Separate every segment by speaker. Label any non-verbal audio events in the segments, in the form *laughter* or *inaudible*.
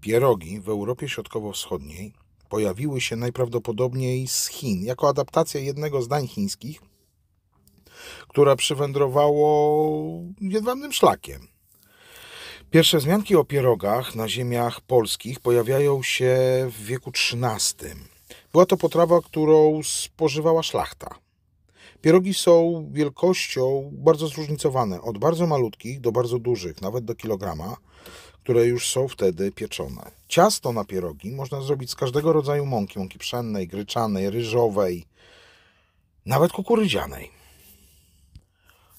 Speaker 1: Pierogi w Europie Środkowo-Wschodniej pojawiły się najprawdopodobniej z Chin, jako adaptacja jednego z chińskich, które przywędrowało jedwabnym szlakiem. Pierwsze zmianki o pierogach na ziemiach polskich pojawiają się w wieku XIII. Była to potrawa, którą spożywała szlachta. Pierogi są wielkością bardzo zróżnicowane, od bardzo malutkich do bardzo dużych, nawet do kilograma, które już są wtedy pieczone. Ciasto na pierogi można zrobić z każdego rodzaju mąki, mąki pszennej, gryczanej, ryżowej, nawet kukurydzianej.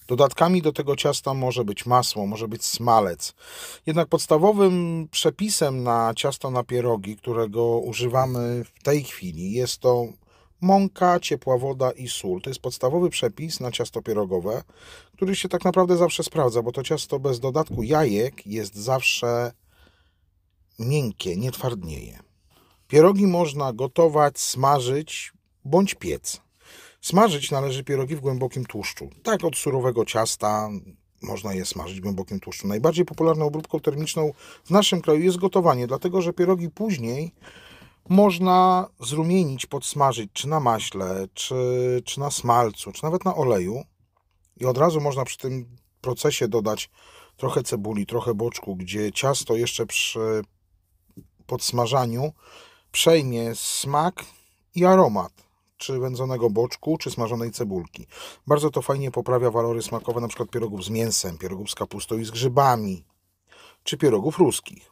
Speaker 1: Dodatkami do tego ciasta może być masło, może być smalec. Jednak podstawowym przepisem na ciasto na pierogi, którego używamy w tej chwili, jest to mąka, ciepła woda i sól. To jest podstawowy przepis na ciasto pierogowe, który się tak naprawdę zawsze sprawdza, bo to ciasto bez dodatku jajek jest zawsze miękkie, nie twardnieje. Pierogi można gotować, smażyć bądź piec. Smażyć należy pierogi w głębokim tłuszczu. Tak od surowego ciasta można je smażyć w głębokim tłuszczu. Najbardziej popularną obróbką termiczną w naszym kraju jest gotowanie, dlatego że pierogi później można zrumienić, podsmażyć, czy na maśle, czy, czy na smalcu, czy nawet na oleju. I od razu można przy tym procesie dodać trochę cebuli, trochę boczku, gdzie ciasto jeszcze przy podsmażaniu przejmie smak i aromat czy wędzonego boczku, czy smażonej cebulki. Bardzo to fajnie poprawia walory smakowe np. pierogów z mięsem, pierogów z kapustą i z grzybami, czy pierogów ruskich.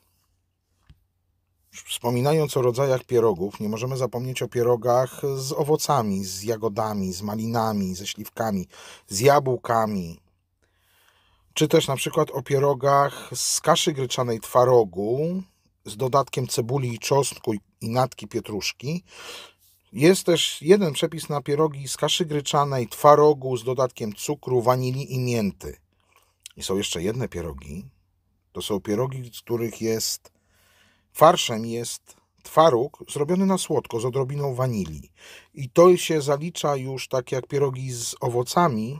Speaker 1: Wspominając o rodzajach pierogów, nie możemy zapomnieć o pierogach z owocami, z jagodami, z malinami, ze śliwkami, z jabłkami. Czy też na przykład o pierogach z kaszy gryczanej twarogu, z dodatkiem cebuli i czosnku i natki pietruszki. Jest też jeden przepis na pierogi z kaszy gryczanej twarogu z dodatkiem cukru, wanilii i mięty. I są jeszcze jedne pierogi. To są pierogi, z których jest Farszem jest twaróg zrobiony na słodko z odrobiną wanilii. I to się zalicza już tak jak pierogi z owocami,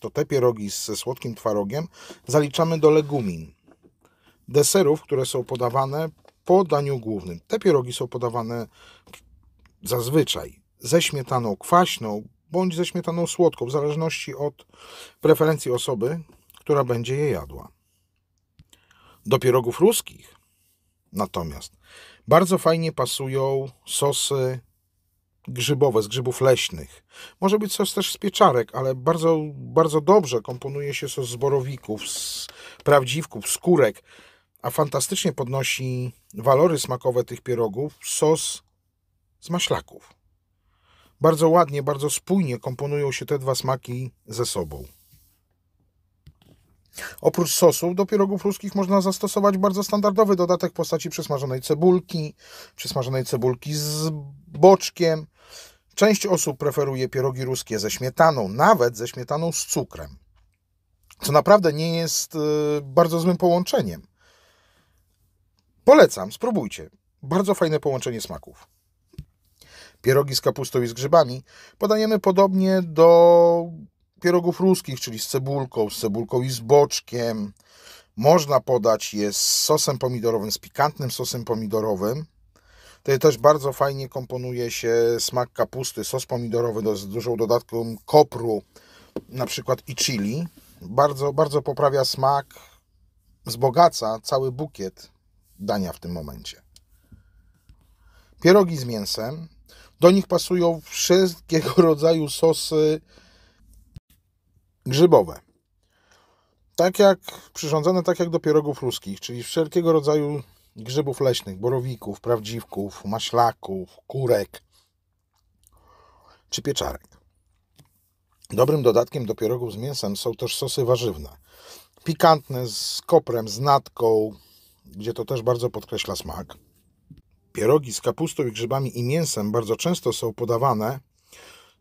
Speaker 1: to te pierogi ze słodkim twarogiem zaliczamy do legumin. Deserów, które są podawane po daniu głównym. Te pierogi są podawane zazwyczaj ze śmietaną kwaśną bądź ze śmietaną słodką, w zależności od preferencji osoby, która będzie je jadła. Do pierogów ruskich Natomiast bardzo fajnie pasują sosy grzybowe, z grzybów leśnych. Może być sos też z pieczarek, ale bardzo, bardzo dobrze komponuje się sos z borowików, z prawdziwków, kurek a fantastycznie podnosi walory smakowe tych pierogów sos z maślaków. Bardzo ładnie, bardzo spójnie komponują się te dwa smaki ze sobą. Oprócz sosu do pierogów ruskich można zastosować bardzo standardowy dodatek w postaci przesmażonej cebulki, przesmażonej cebulki z boczkiem. Część osób preferuje pierogi ruskie ze śmietaną, nawet ze śmietaną z cukrem. Co naprawdę nie jest y, bardzo złym połączeniem. Polecam, spróbujcie. Bardzo fajne połączenie smaków. Pierogi z kapustą i z grzybami podajemy podobnie do pierogów ruskich, czyli z cebulką, z cebulką i z boczkiem. Można podać je z sosem pomidorowym, z pikantnym sosem pomidorowym. Tutaj też bardzo fajnie komponuje się smak kapusty, sos pomidorowy z dużą dodatką kopru, na przykład i chili. Bardzo, bardzo poprawia smak, wzbogaca cały bukiet dania w tym momencie. Pierogi z mięsem. Do nich pasują wszystkiego *laughs* rodzaju sosy, grzybowe. Tak jak przyrządzone tak jak do pierogów ruskich, czyli wszelkiego rodzaju grzybów leśnych, borowików, prawdziwków, maślaków, kurek czy pieczarek. Dobrym dodatkiem do pierogów z mięsem są też sosy warzywne. Pikantne z koprem, z natką, gdzie to też bardzo podkreśla smak. Pierogi z kapustą i grzybami i mięsem bardzo często są podawane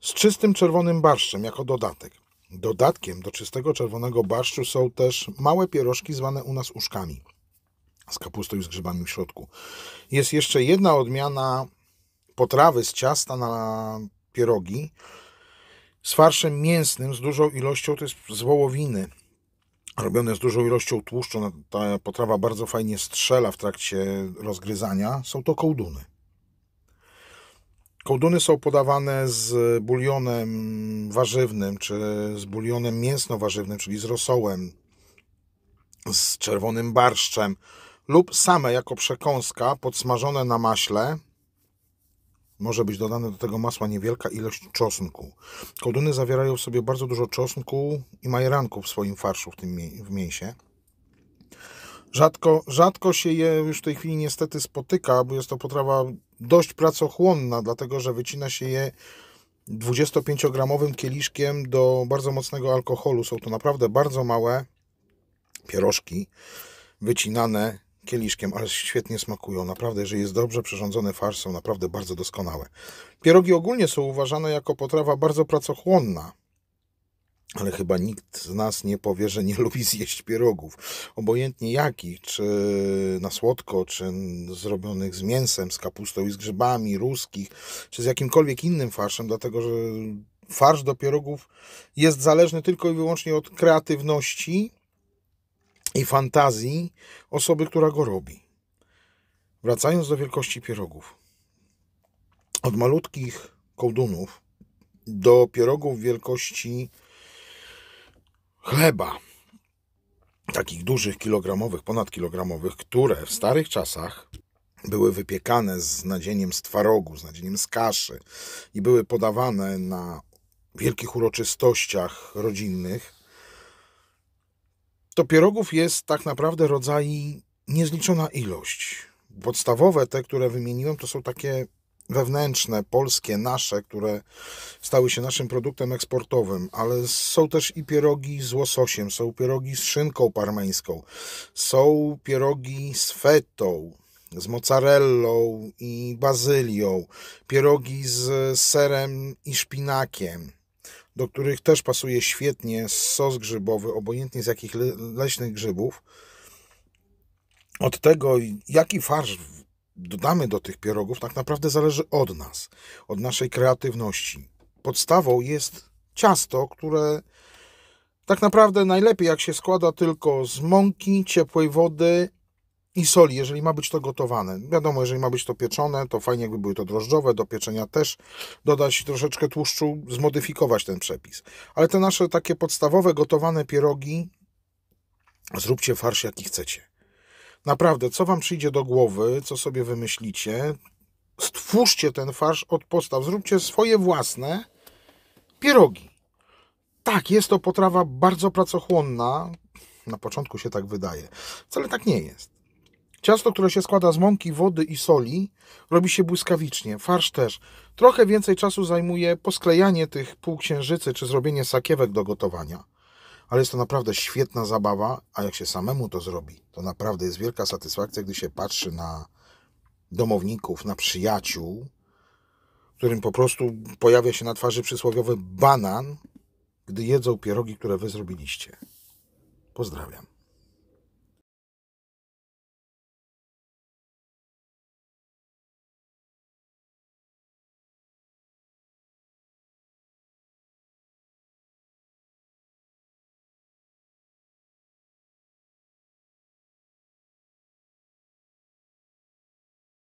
Speaker 1: z czystym czerwonym barszczem jako dodatek. Dodatkiem do czystego czerwonego barszczu są też małe pierożki zwane u nas uszkami z kapustą i z grzybami w środku. Jest jeszcze jedna odmiana potrawy z ciasta na pierogi z farszem mięsnym z dużą ilością, to jest z wołowiny, robione z dużą ilością tłuszczu. Ta potrawa bardzo fajnie strzela w trakcie rozgryzania. Są to kołduny. Kołduny są podawane z bulionem warzywnym, czy z bulionem mięsno-warzywnym, czyli z rosołem, z czerwonym barszczem, lub same jako przekąska podsmażone na maśle. Może być dodane do tego masła niewielka ilość czosnku. Kołduny zawierają w sobie bardzo dużo czosnku i majeranku w swoim farszu w tym w mięsie. Rzadko, rzadko się je już w tej chwili niestety spotyka, bo jest to potrawa dość pracochłonna, dlatego że wycina się je 25-gramowym kieliszkiem do bardzo mocnego alkoholu. Są to naprawdę bardzo małe pierożki wycinane kieliszkiem, ale świetnie smakują. Naprawdę, jeżeli jest dobrze przyrządzone farsz, są naprawdę bardzo doskonałe. Pierogi ogólnie są uważane jako potrawa bardzo pracochłonna ale chyba nikt z nas nie powie, że nie *laughs* lubi zjeść pierogów. Obojętnie jakich, czy na słodko, czy zrobionych z mięsem, z kapustą i z grzybami, ruskich, czy z jakimkolwiek innym farszem, dlatego że farsz do pierogów jest zależny tylko i wyłącznie od kreatywności i fantazji osoby, która go robi. Wracając do wielkości pierogów. Od malutkich kołdunów do pierogów wielkości chleba, takich dużych, kilogramowych, ponad kilogramowych, które w starych czasach były wypiekane z nadzieniem z twarogu, z nadzieniem z kaszy i były podawane na wielkich uroczystościach rodzinnych, to pierogów jest tak naprawdę rodzaj niezliczona ilość. Podstawowe, te, które wymieniłem, to są takie wewnętrzne, polskie, nasze, które stały się naszym produktem eksportowym, ale są też i pierogi z łososiem, są pierogi z szynką parmeńską, są pierogi z fetą, z mozzarellą i bazylią, pierogi z serem i szpinakiem, do których też pasuje świetnie sos grzybowy, obojętnie z jakich leśnych grzybów. Od tego, jaki farsz dodamy do tych pierogów, tak naprawdę zależy od nas, od naszej kreatywności. Podstawą jest ciasto, które tak naprawdę najlepiej jak się składa tylko z mąki, ciepłej wody i soli, jeżeli ma być to gotowane. Wiadomo, jeżeli ma być to pieczone, to fajnie jakby były to drożdżowe, do pieczenia też dodać troszeczkę tłuszczu, zmodyfikować ten przepis. Ale te nasze takie podstawowe gotowane pierogi, zróbcie farsz jaki chcecie. Naprawdę, co wam przyjdzie do głowy, co sobie wymyślicie, stwórzcie ten farsz od podstaw, zróbcie swoje własne pierogi. Tak, jest to potrawa bardzo pracochłonna. Na początku się tak wydaje. Wcale tak nie jest. Ciasto, które się składa z mąki, wody i soli, robi się błyskawicznie. Farsz też. Trochę więcej czasu zajmuje posklejanie tych półksiężycy czy zrobienie sakiewek do gotowania ale jest to naprawdę świetna zabawa, a jak się samemu to zrobi, to naprawdę jest wielka satysfakcja, gdy się patrzy na domowników, na przyjaciół, którym po prostu pojawia się na twarzy przysłowiowy banan, gdy jedzą pierogi, które wy zrobiliście. Pozdrawiam.